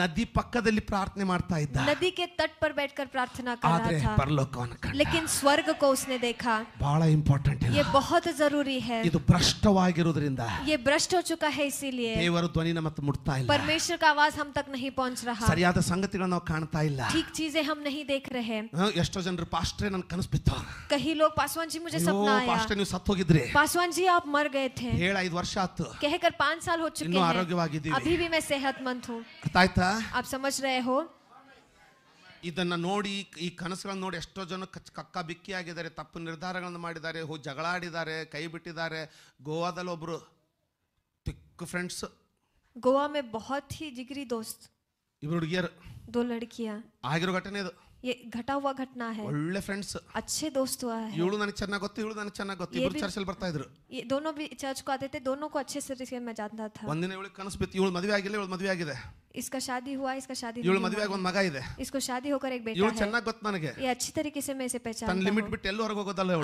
ನದಿ ಪಕ್ಕದಲ್ಲಿ ಪ್ರಾರ್ಥನೆ ಮಾಡ್ತಾ ಇದ್ದ ನದಿ ಕೆ ತಟ್ ಪರ್ ಬೇಟ್ ಕರ್ ಪ್ರಾರ್ಥನಾ ಕರ್ ಆದ್ರೆ ಪರಲೋಕವನ್ನು ಕಂಡ ಲೇಕಿನ್ ಸ್ವರ್ಗ ಕೋ ಉಸ್ನೆ देखा ಬಹಳ ಇಂಪಾರ್ಟೆಂಟ್ ಇದೆ ये बहुत जरूरी है ಇದು ಭ್ರಷ್ಟವಾಗಿರೋದ್ರಿಂದ ये ಭ್ರಷ್ಟ हो चुका है इसीलिए ದೇವರ ಧ್ವನಿ ನಮ್ಮ ಹತ್ರ ಮುಟ್ತಾ ಇಲ್ಲ ಪರಮೇಶ್ವರ ಕಾ आवाज हम तक नहीं पहुंच रहा ಸರಿಯಾದ ಸಂಗತಿಗಳನ್ನು ನಾವು ಕಾಣ್ತಾ ಇಲ್ಲ ठीक चीजें हम नहीं देख रहे ಎಷ್ಟೋ ಜನರು ಪಾಸ್ಟ್ರೆ ನನ್ನ ಕನಸು ಬಿತ್ತು कहीं लोग पासवान जी मुझे सपना आया ಪಾಸ್ಟ್ರೆ ನೀವು ಸತ್ತು ಹೋಗಿದ್ರಿ पासवान जी आप मर गए थे 7 5 ವರ್ಷ ಆಯ್ತು कहकर 5 साल हो चुके हैं अभी भी मैं सेहतमंद हूं ಆಪ್ ಸಮಜ್ ರಹೇ ಹೋ ಇದನ್ನ ನೋಡಿ ಈ ಕಣಸರ ನೋಡಿ ಎಷ್ಟು ಜನ ಕಕ್ಕಾ ಬಿಕ್ಕಿ ಆಗಿದಾರೆ ತಪ್ಪು ನಿರ್ಧಾರಗಳನ್ನು ಮಾಡಿದಾರೆ ಹೋಗ ಜಗಳಾಡಿದಾರೆ ಕೈ ಬಿಟ್ಟಿದಾರೆ ಗೋವಾದಲ್ಲ ಒಬ್ರು ಟಿಕ್ ಫ್ರೆಂಡ್ಸ್ ಗೋವಾ ಮೇ بہت ہی ಜಿಗ್ರಿ دوست ಇವರೂಡಿ ಯಾರು ದೋ ಲಡ್ಕಿಯ ಆಗ್ಿರೋ ಘಟನೆ ಇದು ಘಟುವ ಘಟನೆ ಆ ಒಳ್ಳೆ ಫ್ರೆಂಡ್ಸ್ ಅچھے دوستುವಾ ಇವಳು ನನಗೆ ಚೆನ್ನಾಗಿ ಗೊತ್ತು ಇವಳು ನನಗೆ ಚೆನ್ನಾಗಿ ಗೊತ್ತು ಇವರು ಚರ್ಚ್ ಅಲ್ಲಿ ಬರ್ತಾ ಇದ್ರು ಈ دونوں ಬಿ ಚರ್ಚ್ ಕಆತೆತೆ دونوں کو अच्छे से रिसನ್ मैं जान್ತಾ تھا ಒಂದಿನ ಇವಳು ಕಣಸ ಬಿತ್ತು ಇವಳು ಮದುವೆಯಾಗಿಲ್ಲ ಇವಳು ಮದುವೆಯಾಗಿದೆ इसका शादी हुआ इसका शादी ಇವಳು ಮದುವೆ इसको शादी होकर एक बेटा है ये अच्छी तरीके से मैं इसे पहचान लिमिट भी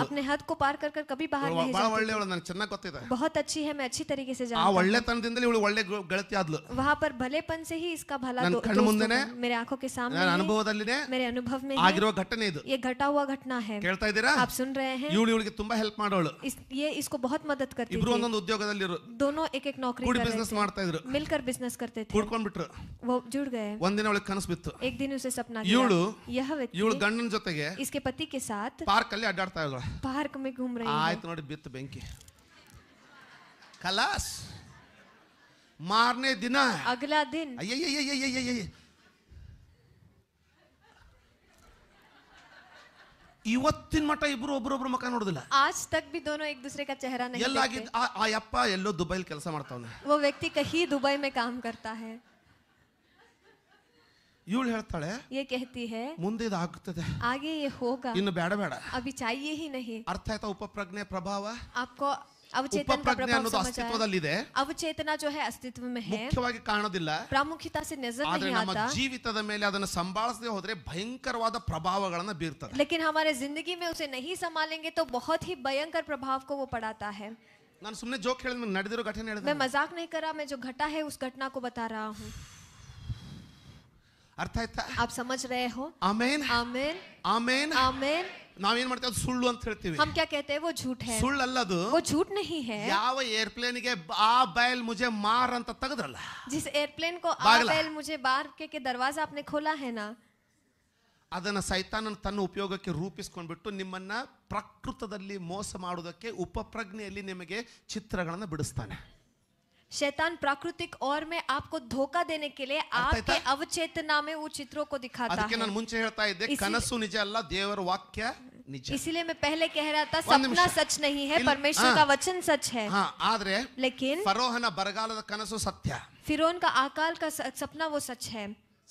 अपने हद को पार कर कर कभी बाहर नहीं जाती बहुत अच्छी है मैं अच्छी तरीके से ಆ जानता वहाँ पर भलेपन से ही इसका भला दो, मेरे आंखों के सामने अनुभव मेरे अनुभव में आगे घटने ये घटा हुआ घटना है आप सुन रहे हैं ಇವಳು हेल्प ये इसको बहुत मदद करती ಇಬ್ರು दोनों एक एक नौकरी बिजनेस मिलकर बिजनेस करते थे ಒಂದು ಜುರ್ಗೆ ಒಂದಿನ ಅವಳು ಕನಸು ಬಿತ್ತು एक दिन उसे सपना आया युल ಇವಳು ಗಣ್ಣನ ಜೊತೆಗೆ ಈ ส ಕಪತಿ کے ساتھ پارک ಕಲೆ ಅಡ್ಡಾಡತಾಯಿದ್ರು پارک ಮೇ ಕುಂರಾಯ್ತ ಆಯಿತು ನೋಡಿ ಬಿತ್ತು ಬೆಂಕಿ ಕಲಾಸ್ मारने ದಿನ ہے अगला दिन ಇವತ್ತಿನ ಮಟ್ಟ ಇಬ್ರ ಒಬ್ರ ಒಬ್ರ ಮನೆ ನೋಡೋದಿಲ್ಲ આજ ದಗ್ ಬಿ دونوں ایک دوسرے کا चेहरा نہیں ಯಲ್ಲಗಿ ಆ ಯಪ್ಪ ಎಲ್ಲو ದುಬೈಯಲ್ಲಿ ಕೆಲಸ ಮಾಡ್ತಾವನೆ وہ ವ್ಯಕ್ತಿ ಕಹಿ ದುಬೈ میں کام کرتا ہے ಯೋಳ್ ಹೇಳ್ತಾಳೆ ಯೆ ಹೇಳ್ತಿಹೇ ಮುಂದೆ ಆಗುತ್ತದೆ ಆಗೇ ಈ ಹೋಗಾ ಇನ್ನು ಬೇಡ ಬೇಡ ابھی চাইಯೇ ही नहीं ಅರ್ಥೈತ ಉಪಪ್ರಜ್ಞೆ ಪ್ರಭಾವಾ ಆಪ್ಕೋ ಅವಚೇತನ ಪ್ರಭಾವ ಸಮಸ್ತೆ ಪದಲಿದೆ ಅವಚೇತನ ಜೋಹೇ ಅಸ್ತಿತ್ವ ಮೇ ಹೇ ಮುಖ್ಯತಾ ಸೇ ನೆಜತೆ ನಿಯಾತ ಆದ್ರೆ ನಮ್ಮ ಜೀವಿತದ ಮೇಲೆ ಅದನ ಸಂಭಾಳಿಸದೇ ಹೊದ್ರೇ ಭಯಂಕರವಾದ ಪ್ರಭಾವಗಳನ್ನ ಬೀರ್ತದ ಲೇಕಿನ್ ಹಮಾರೆ ಜಿಂದಗಿ ಮೇ ಉಸೇ ನಹಿ ಸಂಮಾಲೆಂಗೇ ತೋ ಬಹುತ್ ಹಿ ಭಯಂಕರ ಪ್ರಭಾವ ಕೋ ವ ಪಡಾತ ಹೈ ನಾನು ಸುಮ್ನೆ ಜೋಕ್ ಹೇಳಿದೆ ನಡೆದಿರೋ ಘಟನೆ ಹೇಳಿದೆ ಮೇ ಮಜಾಕ್ ನೈ ಕರಾ ಮೇ ಜೋ ಘಟಾ ಹೈ ಉಸ್ ಘಟನಾ ಕೋ ಬತಾ ರಹಾ ಹೂ ಅರ್ಥ ಆಯ್ತಾ ಆಪ್ ಸಮಜ್ रहे ಹೋ ಆಮೇನ್ ಆಮೇನ್ ನಾವೇನ್ ಮಾಡ್ತೀವಿ ಸುಳ್ಳು ಅಂತ ಹೇಳ್ತೀವಿ ಹಮ್ ಕ್ಯಾ कहते ವೋ वो ಹೈ ಸುಳ್ಳು ಅಲ್ಲದು ವೋ झूठ नहीं ಹೈ ಯಾವ ಗೆ ಆ ಬೈಲ್ ಮುಜೆ ಮಾರ್ ಅಂತ ತಗದ್ರಲ್ಲ ಜಿಸ್ ಏರ್ಪ್ಲೇನ್ ಕೋ ಆ ಬೈಲ್ ಮುಜೆ ಬಾರ್ ಕೆ ಕೆ के दरवाजा ಖೋಲಾ ಹೈ ನಾ ಅದನ್ನ ಸೈತಾನ ತನ್ನ ಉಪಯೋಗಕ್ಕೆ ರೂಪಿಸ್ಕೊಂಡ್ಬಿಟ್ಟು ನಿಮ್ಮನ್ನ ಪ್ರಕೃತದಲ್ಲಿ ಮೋಸ ಮಾಡುವುದಕ್ಕೆ ಉಪಪ್ರಜ್ಞೆಯಲ್ಲಿ ನಿಮಗೆ ಚಿತ್ರಗಳನ್ನು ಬಿಡಿಸ್ತಾನೆ शैतान प्राकृतिक और में आपको धोखा देने के लिए आपके अवचेतना में वो चित्रों को दिखाता है इसलिए इसीलिए मैं पहले कह रहा था सपना सच नहीं है परमेश्वर हाँ। का वचन सच है हां लेकिन फरोहन बरगाल ಕನಸು का अकाल का सपना वो सच है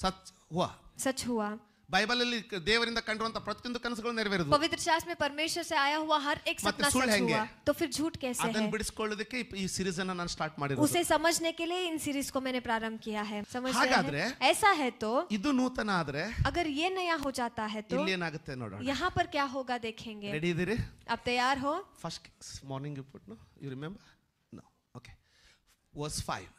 सच हुआ सच हुआ बाइबलली देवರಿಂದ കണ്ട്രಂತ ಪ್ರತಿന്ദ ಕನಸುಗಳು ನೆರವೇರದು ಪವಿತ್ರ ಶಾಸ್ತ್ರಮೆ ಪರಮೇಶ್ವರ ಸೇ ಆಯಾ ہوا ہر ایک ಸತ್ಯ ಸುಳಹೇಗೆ तो फिर झूठ कैसे है आधुनिक ब्रिटिश कॉल्डदिके ಈ ಸೀರೀಸನ ನಾನು ಸ್ಟಾರ್ಟ್ ಮಾಡಿದ್ರು ಉಸೇ समजನೆ ಕೆಲಿ ಇನ್ ಸೀರೀಸ ಕೋ મેನೆ ಪ್ರಾರಂಭ ಕಿಯಾ ಹೈ سمجھ گئے ಐಸಾ ಹೇ ತೋ ಇದು ನೂತನ ಆದ್ರೆ अगर ये नया हो जाता है तो ಇಲ್ಲಿನ ಆಗತೆ ನೋಡೋಣ یہاں پر کیا ہوگا دیکھیں گے ರೆಡಿ ಅರೆ ಅಪ್ ತಯಾರ್ ಹೋ first morning report no you remember no okay was 5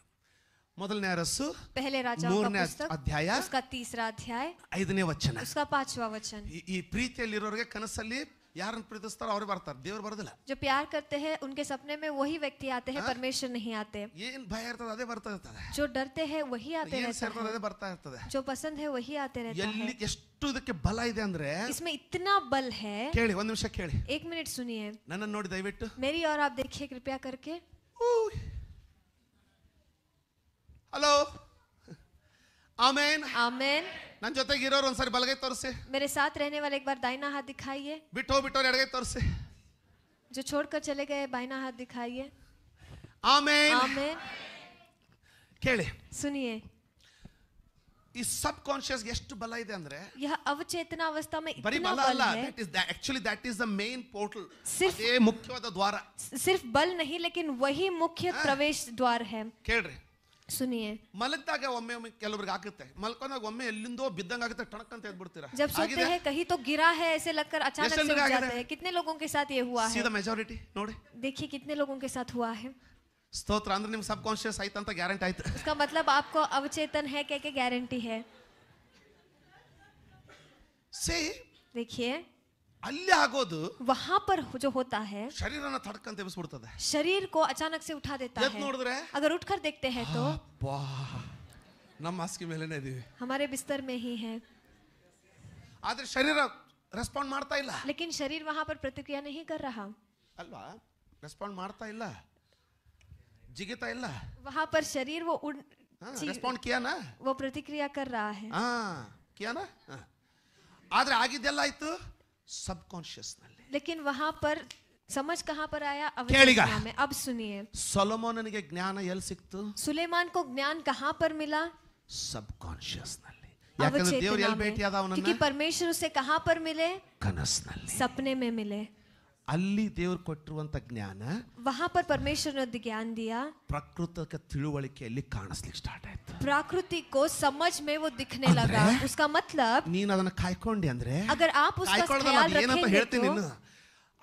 ಮೊದಲ ನೇರಸ್ಸು पहिले ರಾಜಾ ಪುಸ್ತಕ ಅದ್ಯಾಯ uska 3rd अध्याय ಇದನೇ ವಚನ uska 5th ವಚನ ಈ ಪ್ರೀತ ಇಲ್ಲಿರೋರಿಗೆ ಕನಸಲ್ಲಿ ಯಾರು ಪ್ರೀತಿಸ್ತಾರ ಅವರು ಬರ್ತಾರೆ ದೇವರ ಬರಲಿಲ್ಲ ಜೋ ಪ્યાર کرتے ہیں ان کے سپنے میں وہی ವ್ಯಕ್ತಿ آتے ہیں ಪರಮೇಶ್ವರ نہیں آتے ہیں یہ ಇನ್ ಬಾಯರ್ ತದಾದೆ ಬರ್ತಾ ಇರ್ತದೆ ಜೋ ಡರ್ತೆ ہیں وہی آتے ہیں ಯೇ ಸರ್ಕೋ ದಾದೆ ಬರ್ತಾ ಇರ್ತದೆ ಜೋ پسند ہے وہی آتے رہتے ಯಲ್ಲಿ ಎಷ್ಟು ಇದಕ್ಕೆ ಬಲ ಇದೆ ಅಂದ್ರೆ ಇಸ್ಮೇ ಇತ್ನಾ ಬಲ ಹೈ ಕೇಳಿ ಒಂದು ನಿಮಿಷ ಕೇಳಿ 1 मिनिट ಸುನಿئے ನನ್ನನ್ನ ನೋಡಿ ದೈವಟ್ಟು ಮೇರಿ ಯಾರ್ ಆಪ್ ದೇಖಿಯೇ ಕೃಪ್ಯಾ ಕರ್ಕೆ ಹಲೋ आमेन आमेन ನನ್ನ ಜೊತೆಗೆ ಇರೋರು ಒಂದ್ಸರಿ ಬಲಗೈ ತೋರಿಸಿ मेरे साथ रहने वाले एक बार दाहिना हाथ दिखाइए बिठो ಬಿಟ್ಟೋರು ಎಡಗೈ ತೋರಿಸಿ जो छोड़कर चले गए बाहिना हाथ दिखाइए आमेन आमेन ಕೇಳಿ सुनिए ಈ ಸಬ್ ಕಾನ್ಶಿಯಸ್ ಎಷ್ಟು ಬಲ ಇದೆ ಅಂದ್ರೆ यह अवचेतना अवस्था में ಬರೀ इतना ಬಲ बल ಅಲ್ಲ that is actually that is the main portal ಅದೇ ಮುಖ್ಯವಾದ ದ್ವಾರ सिर्फ बल नहीं लेकिन वही मुख्य प्रवेश द्वार है ಕೇಳ್ರಿ सुनिए जब सोते हैं कहीं तो गिरा है ऐसे लगकर अचानक से उठ जाते हैं कितने लोगों के साथ ये हुआ है मेजोरिटी नोड़े देखिए कितने लोगों के साथ हुआ है स्तोत्र अंदर निम्न सब आई तंत्र ग्यारंटी आई इसका मतलब आपको अवचेतन है क्या क्या गारंटी है से देखिए वहाँ पर जो होता है शरीर शरीर को अचानक से उठा देता है अगर उठकर देखते हैं तो नमाज के मेले नहीं हमारे बिस्तर में ही है शरीर रेस्पॉन्ड मारता इला। लेकिन शरीर वहाँ पर प्रतिक्रिया नहीं कर रहा अल्वा रेस्पॉन्ड मारता इला। जिगेता इला। वहाँ पर शरीर वो रेस्पॉन्ड किया ना वो प्रतिक्रिया कर रहा है आ, किया ना आगे सबकॉन्शियस लेकिन वहां पर समझ कहाँ पर आया ಕೇಳಿಗ में अब सुनिए के ज्ञान ಎಲ್ಲಿ ಸಿಕ್ತು सुलेमान को ज्ञान कहाँ पर मिला सबकॉन्शियस क्योंकि परमेश्वर उसे कहां पर मिले सपने में मिले ಅಲ್ಲಿ ದೇವರು ಕೊಟ್ಟಿರುವಂತ ಜ್ಞಾನ वहां पर परमेश्वर ತಿಳುವಳಿಕೆಯಲ್ಲಿ ಕಾಣಿಸ್ಲಿಕ್ಕೆ ಸ್ಟಾರ್ಟ್ ಆಯ್ತು प्रकृति को वो दिखने लगा उसका मतलब ಅದನ್ನ ಅಂದ್ರೆ अगर आप ख्याल ಹೇಳ್ತೀನಿ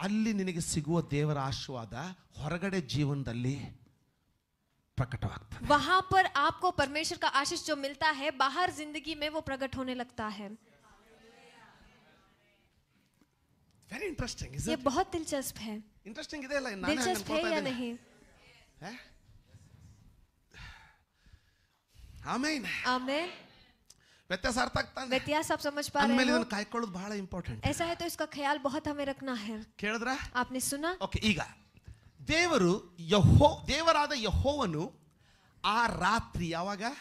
ಅಲ್ಲಿ ನಿನಗೆ ಸಿಗುವ ದೇವರ ಆಶೀರ್ವಾದ ಹೊರಗಡೆ ಜೀವನದಲ್ಲಿ ಪ್ರಕಟವಾಗ್ತದೆ वहां पर आपको परमेश्वर का आशीष जो मिलता Very interesting, isn't it? ये बहुत दिलचस्प है. Interesting इधर लाइन नाना नाना पता है या नहीं? हाँ मैं. आमिर. व्यत्यास अर्थात तंग. व्यत्यास आप समझ पा रहे हो? अनमेलिन काय कोड बड़ा इम्पोर्टेंट. ऐसा है तो इसका ख्याल बहुत हमें रखना है. केड़ दरा? आपने सुना? Okay, ईगा. देवरु यहो देवर आदे यहोवनु आ रात्रि आवागा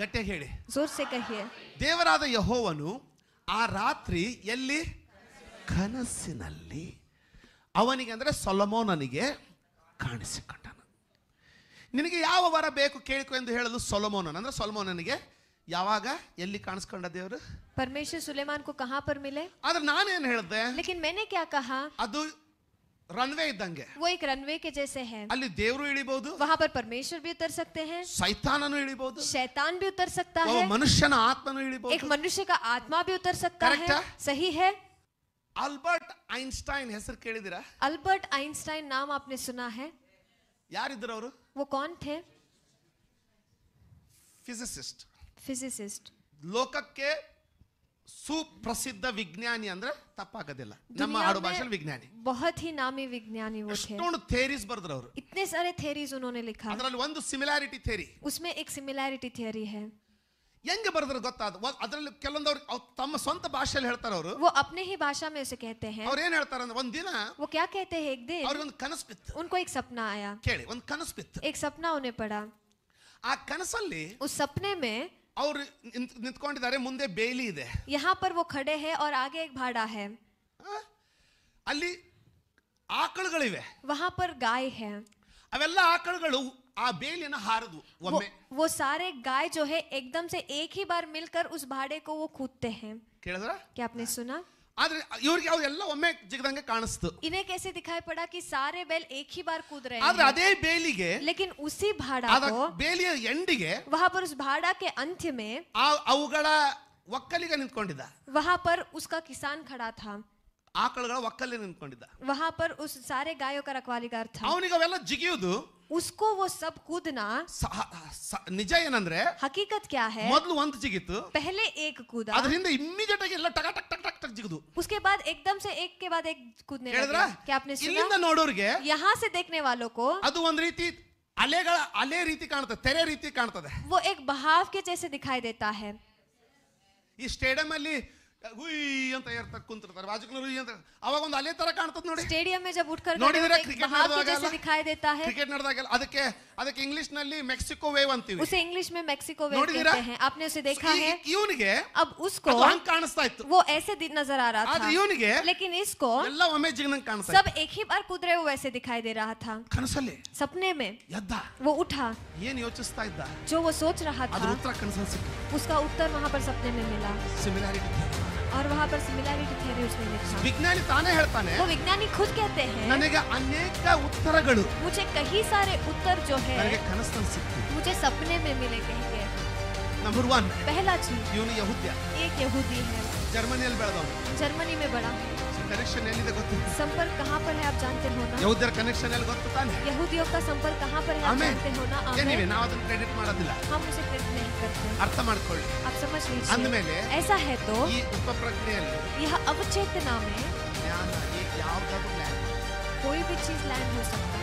गट्टे खेड़े जोर से कहिए देवर आदे यहोवनु आ रात्रि यल्ली ಕನಸಿನಲ್ಲಿ ಅವನಿಗೆ ಅಂದರೆ ಸೊಲಮೋನನಿಗೆ ಕಾಣಿಸಿಕೊಂಡನು ನಿನಗೆ ಯಾವ ವರ ಬೇಕು ಕೇಳಿಕೊ ಎಂದು ಹೇಳೋದು ಸೊಲಮೋನನ್ ಅಂದ್ರೆ ಸೊಲಮೋನನಿಗೆ ಯಾವಾಗ ಎಲ್ಲಿ ಕಾಣಿಸ್ಕೊಂಡ ದೇವರು ಪರಮೇಶ್ವರ್ ಸುಲೇಮಾನ್ ಕಹಾ ಪರ್ ಆದ್ರೆ ಹೇಳ್ದೆ ಲೇಕಿನ್ ಮೇನೆ ಕ್ಯಾ ಕಹಾ ಅದು ರನ್ವೇ ಇದ್ದಂಗೆ वो एक रनवे ಕೆ ಜೈಸೆ ಅಲ್ಲಿ ದೇವರು ಇಳಿಬಹುದು वहां पर ಪರಮೇಶ್ವರ भी उतर सकते हैं ಸೈತಾನನು ಇಳಿಬಹುದು ಭಿ भी उतर सकता है ಮನುಷ್ಯನ ಆತ್ಮನು ಇಳಿಬಹುದು एक ಮನುಷ್ಯ का आत्मा भी उतर सकता है अल्बर्ट आइंस्टाइन ಹೆಸರು ಕೇಳಿದಿರಾ अल्बर्ट आइंस्टाइन નામ आपने सुना है यार ಇದ್ದರ ಅವರು वो कौन थे फिजिस्ट फिजिस्ट ಲೋಕಕ್ಕೆ ಸೂಪ ಪ್ರಸಿದ್ಧ ವಿಜ್ಞಾನಿ ಅಂದ್ರೆ ತಪ್ಪಾಗದಿಲ್ಲ ನಮ್ಮ ಆಡುಭಾಷೆಯ ವಿಜ್ಞಾನಿ ಬಹಳ ಹಿ ನಮಿ ವಿಜ್ಞಾನಿ ಅವರು ಥಿಯರಿಸ್ ಬರೆದ್ರ ಅವರು ಇತ್ನೆ سارے ಥಿಯರಿಸ್ उन्होने लिखा ಅದರ ಒಂದು ಸಿಮಿಲಾರಿಟಿ ಥಿಯರಿ उसमें एक सिमिलैरिटी थ्योरी है ಹೆಂಗೆ ಬರೆದ್ರೆ ಗೊತ್ತಾದ ಅದರಲ್ಲಿ ಕೆಲವೊಂದವ್ರು ತಮ್ಮ ಸ್ವಂತ ಭಾಷೆಯಲ್ಲಿ ಹೇಳ್ತಾರೆ ಅವರು वो अपने ही भाषा में उसे कहते हैं ಅವ್ರು ಏನು ಹೇಳ್ತಾರೆ ಅಂದ್ರೆ ಒಂದು ದಿನ वो ಕ್ಯಾ कहते हैं एक दिन ಅವ್ರಿಗೆ ಒಂದು ಕನಸು ಬಿತ್ತು उनको एक सपना आया ಕೇಳಿ ಒಂದು ಕನಸು ಬಿತ್ತು एक सपना उन्हें पड़ा ಆ ಕನಸಲ್ಲಿ उस ಸಪ್ನೆ ಮೇ ಅವ್ರು ನಿಂತ್- ನಿಂತ್ಕೊಂಡಿದ್ದಾರೆ ಮುಂದೆ ಬೇಲಿ ಇದೆ ಯಹಾ ಪರ್ ವೋ ಖಡೆ ಹೇ ಔರ್ ಆಗೇ ಏಕ್ ಭಾಡಾ है ಅಲ್ಲಿ ಆಕಳುಗಳಿವೆ ವಹಾ ಪರ್ गाय है ಅವೆಲ್ಲ ಆಕಳುಗಳು ಆ ಬೇಲಿಯನ್ನು ಹಾರದು ಒಮ್ಮೆ वो सारे गाय जो है एकदम से एक ही बार मिलकर उस भाड़े को वो कूदते हैं क्या आपने हाँ। सुना इन्हें कैसे दिखाई पड़ा कि सारे बैल एक ही बार कूद रहे हैं अदे बेली के, लेकिन उसी भाड़ा ಆದ को ಬೇಲಿಯ ಎಂಡಿಗೆ वहां पर उस भाड़ा के अंत में ಆ वहां पर उसका किसान खड़ा था ಆಕಳಗಳ ವಕ್ಕಲ್ಲಿ ನಿಂತಿಕೊಂಡಿದ್ದ. ವಹಾಪರ್ ಉಸ سارے ಗಾಯೋಕ ರಕವಾಲಿಗಾರ تھا۔ ಅವನಿಗ ಎಲ್ಲ ಜಿಗಿಯುದು. ಉಸ್ಕೋ ವೋ ಸಬ್ ಕುದನಾ. ನಿಜ ಏನಂದ್ರೆ? ಹಕೀಕತ್ ಕ್ಯಾ ಹೈ? ಮೊದಲು ಒಂದ್ ಜಿಗಿತ್ತು. ಪಹಲೇ ಏಕ್ ಕುದಾ. ಅದರಿಂದ ಇಮಿಡಿಯೇಟ್ ಆಗಿ ಎಲ್ಲ ಟಕ ಟಕ ಟಕ ಟಕ ಜಿಗಿದು. ಉಸ್ಕೇ ಬಾದ್ ಏಕ್ದಮ್ ಸೇ ಏಕ್ ಕೆ ಬಾದ್ ಏಕ್ ಕುದನೇ. ಕ್ಯಾಪ್ತನ್ಸಿನಾ. ಇಲ್ಲಿಂದ ನೋಡೋರಿಗೆ ಯಹಾ ಸೇ دیکھنے वालों ಕೋ ಅದೂ ಒಂದ ರೀತಿ ಅಲೆಗಳ ಅಲೆ ರೀತಿ ಕಾಣತ ತೆರೆ ರೀತಿ ಕಾಣತದ. ವೋ ಏಕ್ ಬಹಾಫ್ ಕೆ ಚೇಸೆ دکھಾಯ್ دیتا ಹೈ. ಈ ಸ್ಟೇಡಿಯಂ ಅಲ್ಲಿ स्टेडियम में जब उठकर क्रिकेट दिखाई देता है क्रिकेट ಅದಕ್ಕೆ ಇಂಗ್ಲಿಷ್ನಲ್ಲಿ ಮೆಕ್ಸಿಕೋ ವೇವ್ ಅಂತೀವಿ. ಸೊ ಇಂಗ್ಲಿಷ್ ಮೇ ಮೆಕ್ಸಿಕೋ ವೇವ್ ಕೇಳ್ತೆ ಹ್ ಆಪ್ನೆ ಉಸೇ دیکھا ಹೈ? ಕ್ಯೇ ಇಕ್ ಕ್ಯೂನ್ ಗಯೆ? ಅಬ್ ಉಸ್ಕೋ ಕಾಂ ಕಾನ್ಸತಾಯಿತ್ ತೋ. ವೋ ಐಸೆ ದಿಖ್ ನಜರ್ ಆರಾತಾ. ಆದ್ರ ಯೂನ್ ಗಯೆ? ಲೇಕಿನ್ ಇಸ್ಕೋ ಎಲ್ಲ ಅವೆಜಿಗ್ನ್ ಕಾಂಸತಾ. ಸಬ್ ಏಕಿ ಬಾರ್ ಕುದ್ರೇ ಓ ವೈಸೆ ದಿಖಾಯ್ ದೇ ರಹಾ ಥಾ. ಕನ್ಸಲೆ? ಸಪ್ನೆ ಮೇ. ಯದಾ. ವೋ ಉಠಾ. ಯೇ ನಿಯೋಚ್ತಾಯಿತ್ ಥಾ. ಜೋ ವೋ ಸೋಚ್ ರಹಾ ಥಾ. ಅಬ ಉಸ್ಕಾ ಕನ್ಸಲ್. ಉಸ್ಕಾ ಉತ್ತರ ವಹಾ ಪರ್ ಸಪ್ನೆ ಮೇ ಮಿಲಾ. ಸಿಮಿಲಾರಿಟಿ और वहाँ पर सिमिलैरिटी थे विज्ञानी ताने हेतने वो विज्ञानी खुद कहते हैं ननेगा अनेक उत्तर मुझे कई सारे उत्तर जो है मुझे सपने में मिले कहीं के नंबर वन पहला चीज यूनि यहूदिया एक यहूदी है जर्मनी जर्मनी में बड़ा कनेक्शन संपर्क कहाँ पर है आप जानते ना यहूदियों तो यहूदियों का संपर्क कहाँ पर है ना क्रेडिट तो हम उसे अर्थ आप समझ लीजिए ऐसा है तो यह अवचेतना में कोई भी चीज लैंड हो सकता है